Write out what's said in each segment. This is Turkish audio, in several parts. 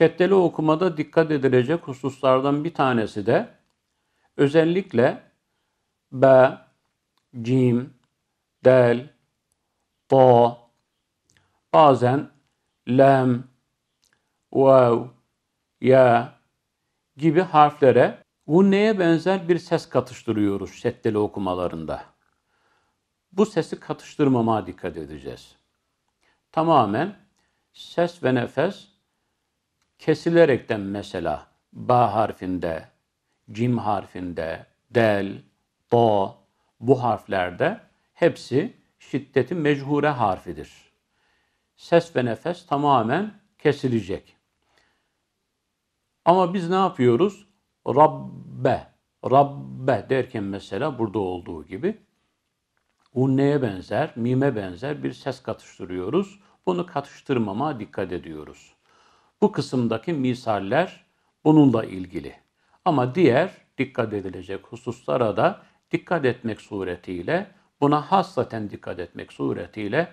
Şeddeli okumada dikkat edilecek hususlardan bir tanesi de özellikle b, cim, del, ta, bazen lem, vav, ya gibi harflere bu neye benzer bir ses katıştırıyoruz şeddeli okumalarında. Bu sesi katıştırmama dikkat edeceğiz. Tamamen ses ve nefes kesilerekten mesela ba harfinde, cim harfinde, del, do bu harflerde hepsi şiddeti mechure harfidir. Ses ve nefes tamamen kesilecek. Ama biz ne yapıyoruz? Rabbe, Rabbe derken mesela burada olduğu gibi unneye benzer, mime benzer bir ses katıştırıyoruz. Bunu katıştırmama dikkat ediyoruz. Bu kısımdaki misaller bununla ilgili. Ama diğer dikkat edilecek hususlara da dikkat etmek suretiyle, buna hassaten dikkat etmek suretiyle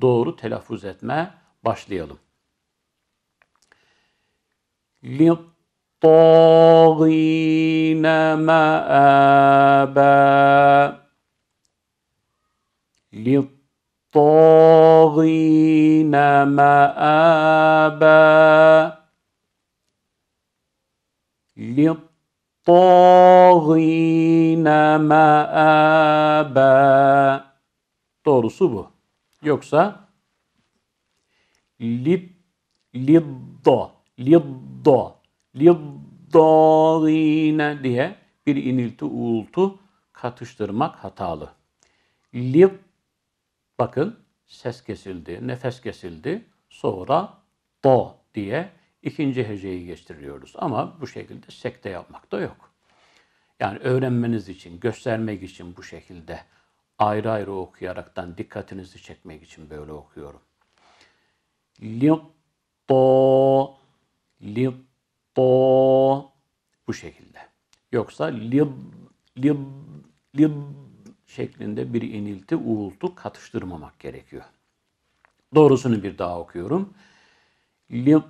doğru telaffuz etme başlayalım. لِلطَّاغِينَ مَآبًا للطاغين مآبا للطاغين مآبا Doğrusu bu. Yoksa lid lidda lidda liddâgîne diye bir inilti uğultu katıştırmak hatalı. Lid Bakın ses kesildi, nefes kesildi. Sonra do diye ikinci heceyi geçtiriyoruz. Ama bu şekilde sekte yapmak da yok. Yani öğrenmeniz için, göstermek için bu şekilde ayrı ayrı okuyaraktan dikkatinizi çekmek için böyle okuyorum. Li do li do bu şekilde. Yoksa li li li şeklinde bir inilti, uğultu katıştırmamak gerekiyor. Doğrusunu bir daha okuyorum. لِلطَّاغِينَ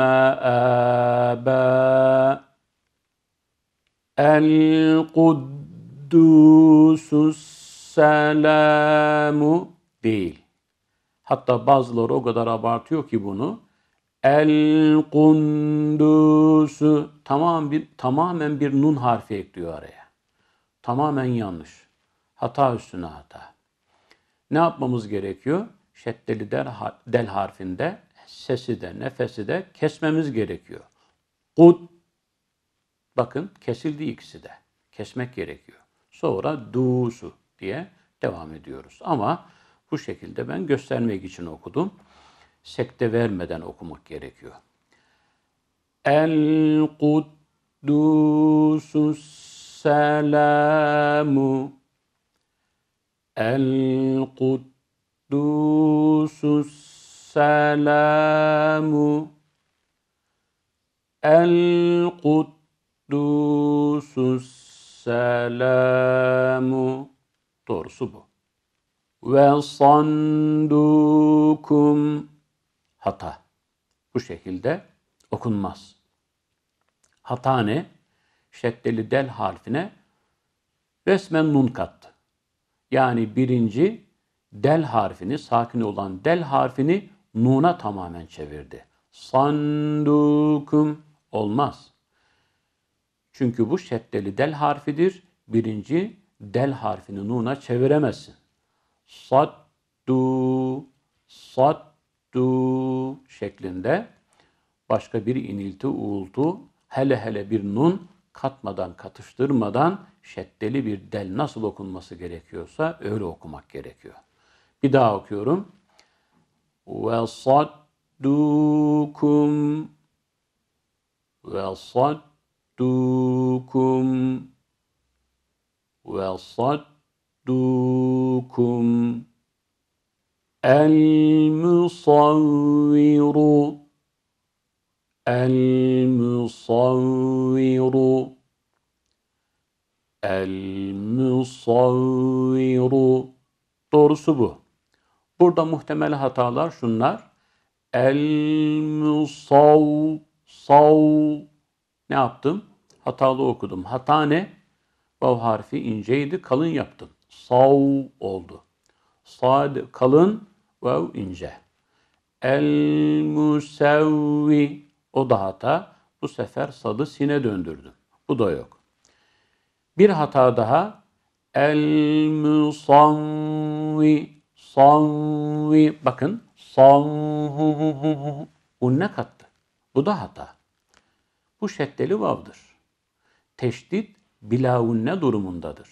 مَآبًا الْقُدُّسُ selamu değil. Hatta bazıları o kadar abartıyor ki bunu. El kundusu tamam bir tamamen bir nun harfi ekliyor araya. Tamamen yanlış. Hata üstüne hata. Ne yapmamız gerekiyor? Şeddeli del, del harfinde sesi de nefesi de kesmemiz gerekiyor. Kud. Bakın kesildi ikisi de. Kesmek gerekiyor. Sonra du'su diye devam ediyoruz. Ama bu şekilde ben göstermek için okudum. Sekte vermeden okumak gerekiyor. El-Kuddusus السلام القدوس السلام القدوس السلام Doğrusu bu. Ve sandukum hata. Bu şekilde okunmaz. Hata ne? şeddeli del harfine resmen nun kattı. Yani birinci del harfini, sakin olan del harfini nuna tamamen çevirdi. Sandukum olmaz. Çünkü bu şeddeli del harfidir. Birinci del harfini nuna çeviremezsin. Saddu, saddu şeklinde başka bir inilti, uğultu, hele hele bir nun katmadan, katıştırmadan şeddeli bir del nasıl okunması gerekiyorsa öyle okumak gerekiyor. Bir daha okuyorum. Ve saddukum ve saddukum ve saddukum el musavviru المصور المصور Doğrusu bu. Burada muhtemel hatalar şunlar. El musav sav ne yaptım? Hatalı okudum. Hata ne? Vav harfi inceydi. Kalın yaptım. Sav oldu. Sad kalın, vav ince. El musavvi o da hata. Bu sefer sadı sine döndürdüm. Bu da yok. Bir hata daha. El musavvi savvi bakın Bu ne kattı. Bu da hata. Bu şeddeli vavdır. Teşdit bilavunne durumundadır.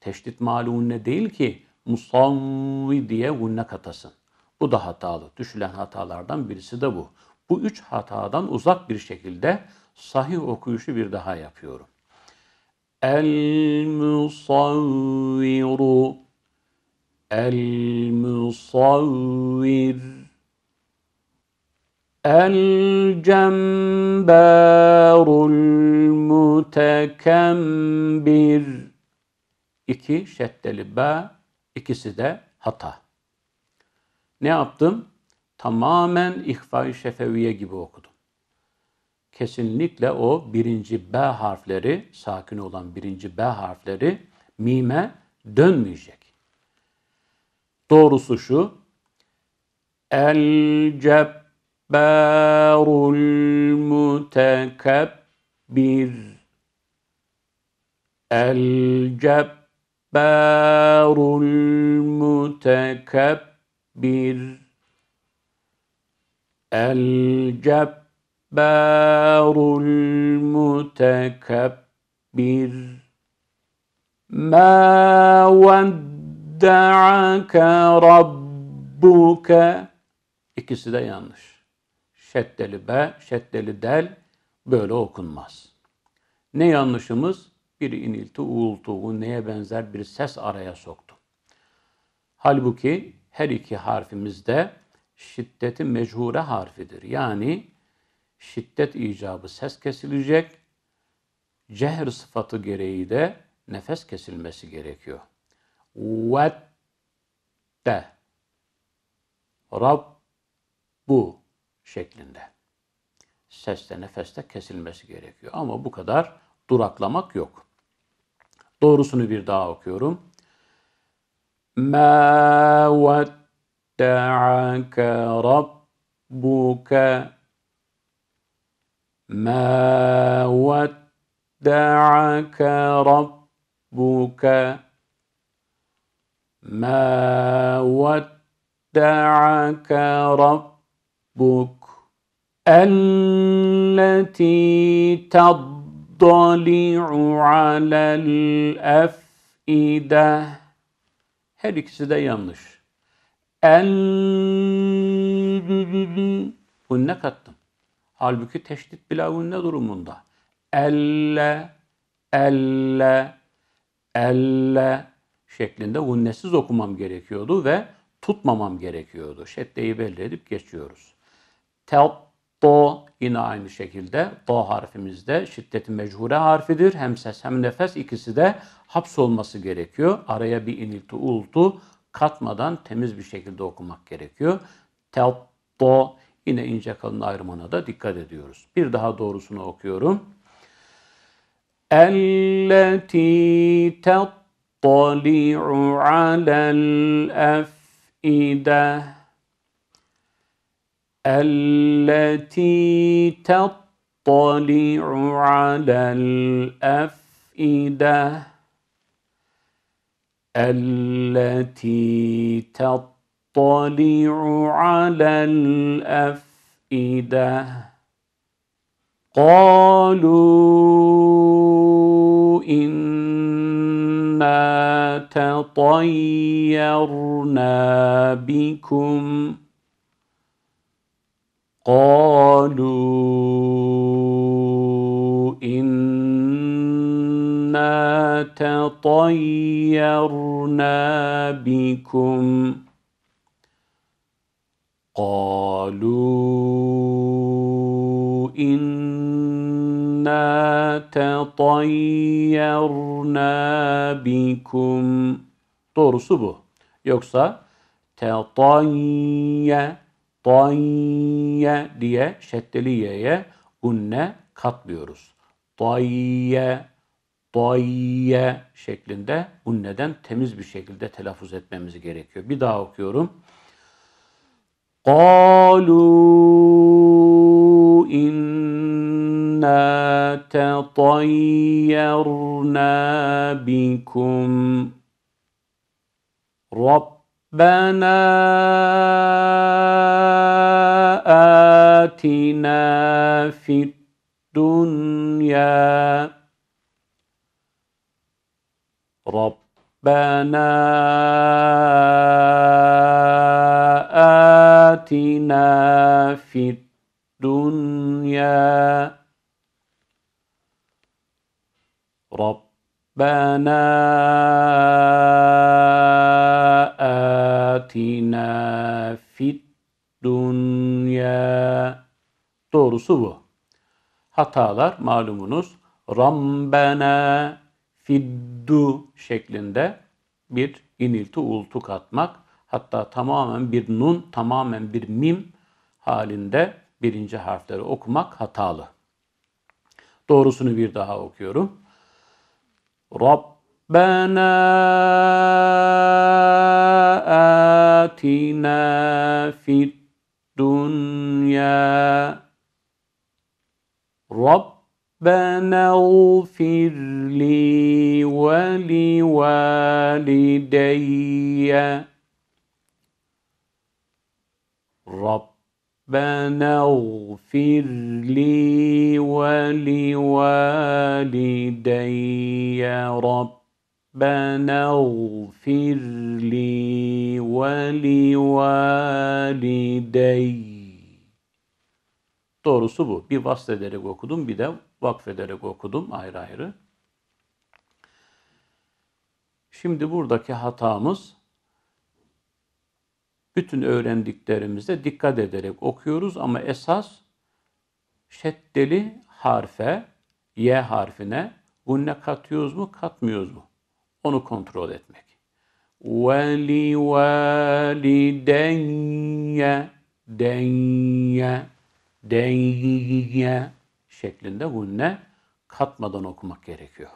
Teşdit malunne değil ki musavvi diye unne katasın. Bu da hatalı. Düşülen hatalardan birisi de bu. Bu üç hatadan uzak bir şekilde sahih okuyuşu bir daha yapıyorum. El-Musavviru El-Musavvir El-Cembârul Mutekembir İki şeddeli ba, ikisi de hata. Ne yaptım? tamamen ihfa-i şefeviye gibi okudum. Kesinlikle o birinci B harfleri, sakin olan birinci B harfleri mime dönmeyecek. Doğrusu şu, el cebbarul mutekebbir el cebbarul mutekebbir الجبار المتكبر ما ودعك ربك İkisi de yanlış. Şeddeli be, şeddeli del böyle okunmaz. Ne yanlışımız? Bir inilti, uğultu, bu neye benzer bir ses araya soktu. Halbuki her iki harfimizde şiddeti mechure harfidir. Yani şiddet icabı ses kesilecek, cehir sıfatı gereği de nefes kesilmesi gerekiyor. Vette Rabbu şeklinde. Seste nefeste kesilmesi gerekiyor. Ama bu kadar duraklamak yok. Doğrusunu bir daha okuyorum. Ma متعك ربك ما ودعك ربك ما ودعك ربك التي تضلع على الأفئدة her ikisi de yanlış. El, ünne kattım. Halbuki teşdit bila ünne durumunda. Elle, elle, elle şeklinde ünnesiz okumam gerekiyordu ve tutmamam gerekiyordu. Şeddeyi belli edip geçiyoruz. Tel, do yine aynı şekilde do harfimizde şiddeti mechure harfidir. Hem ses hem nefes ikisi de hapsolması gerekiyor. Araya bir inilti ultu katmadan temiz bir şekilde okumak gerekiyor. Tebbo yine ince kalın ayrımına da dikkat ediyoruz. Bir daha doğrusunu okuyorum. Elleti tettali'u alel ef'ide Elleti tettali'u alel ef'ide التي تطلع على الافئده قالوا انا تطيرنا بكم قالوا إنا وما تطيرنا بكم قالوا انا تطيرنا بكم doğrusu bu yoksa tetayye tayye diye şeddeli ye'ye unne katlıyoruz. Tayye Bayye şeklinde bu neden temiz bir şekilde telaffuz etmemiz gerekiyor. Bir daha okuyorum. قالوا inna تطيرنا بكم ربنا atina في dunya. ربنا آتنا في الدنيا ربنا آتنا في الدنيا Doğrusu bu. Hatalar malumunuz. Rabbena fiddu şeklinde bir inilti uğultu katmak. Hatta tamamen bir nun, tamamen bir mim halinde birinci harfleri okumak hatalı. Doğrusunu bir daha okuyorum. Rabbena atina fid dünya Rabb ربنا اغفر لي ولوالدي ربنا اغفر لي ولوالدي ربنا اغفر لي ولوالدي Doğrusu bu. Bir vasıtelerek okudum bir de vakfederek okudum ayrı ayrı. Şimdi buradaki hatamız bütün öğrendiklerimize dikkat ederek okuyoruz ama esas şeddeli harfe, y harfine gunne katıyoruz mu katmıyoruz mu? Onu kontrol etmek. Veli velidenye denye denye şeklinde gunne katmadan okumak gerekiyor.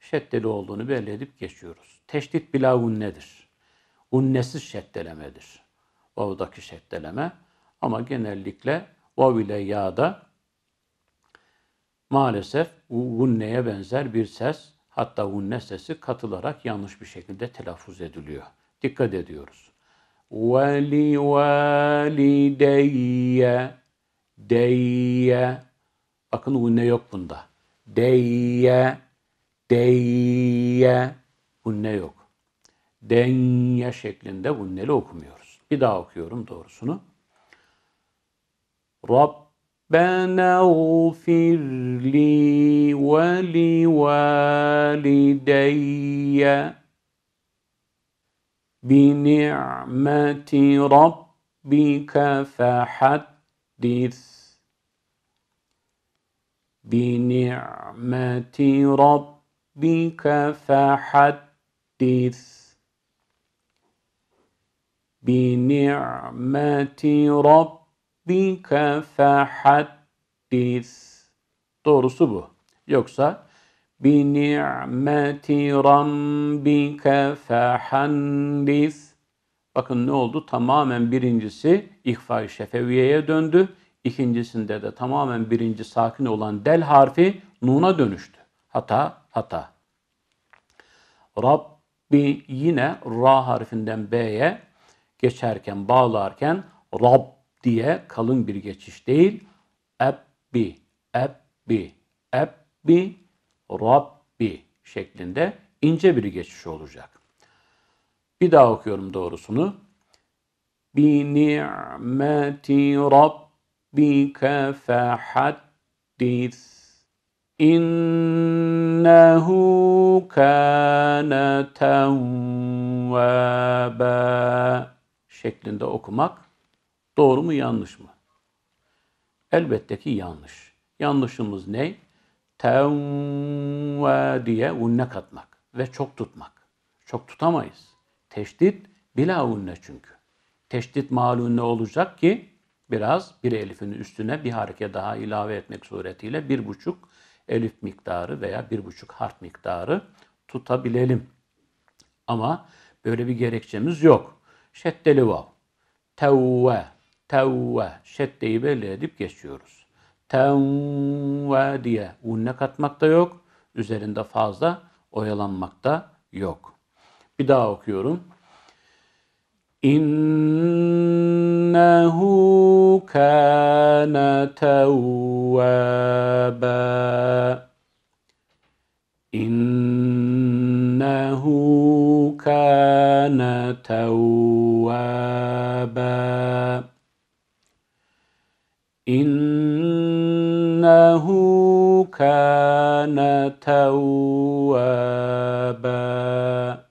Şeddeli olduğunu belli edip geçiyoruz. Teşdit bila gunnedir. Gunnesiz şeddelemedir. Vav'daki şeddeleme ama genellikle vav ile ya'da maalesef gunneye benzer bir ses hatta gunne sesi katılarak yanlış bir şekilde telaffuz ediliyor. Dikkat ediyoruz. Veli valideyye deyye Bakın hunne yok bunda. Deyye, deyye, hunne yok. Denye şeklinde hunneli okumuyoruz. Bir daha okuyorum doğrusunu. Rabbena ufir li ve li valideyye bi ni'meti rabbike fehaddis بِنِعْمَةِ رَبِّكَ فَحَدِّثْ بِنِعْمَةِ رَبِّكَ فَحَدِّثْ Doğrusu bu. Yoksa بِنِعْمَةِ رَبِّكَ فَحَدِّثْ Bakın ne oldu? Tamamen birincisi ihfa-i şefeviyeye döndü ikincisinde de tamamen birinci sakin olan del harfi nuna dönüştü. Hata, hata. Rabbi yine ra harfinden b'ye geçerken, bağlarken Rab diye kalın bir geçiş değil. Ebbi, ebbi, ebbi, Rabbi şeklinde ince bir geçiş olacak. Bir daha okuyorum doğrusunu. Bi ni'meti Rabbi ربك فحدث إنه كان توابا şeklinde okumak doğru mu yanlış mı? Elbette ki yanlış. Yanlışımız ne? Tevve diye unne katmak ve çok tutmak. Çok tutamayız. Teşdit bila unne çünkü. Teşdit malunne olacak ki biraz bir elifin üstüne bir hareke daha ilave etmek suretiyle bir buçuk elif miktarı veya bir buçuk harf miktarı tutabilelim. Ama böyle bir gerekçemiz yok. Şeddeli vav. Tevve. Tevve. Şeddeyi belli edip geçiyoruz. Tevve diye unne katmak da yok. Üzerinde fazla oyalanmak da yok. Bir daha okuyorum. İn إنه كان توابا إنه كان توابا إنه كان توابا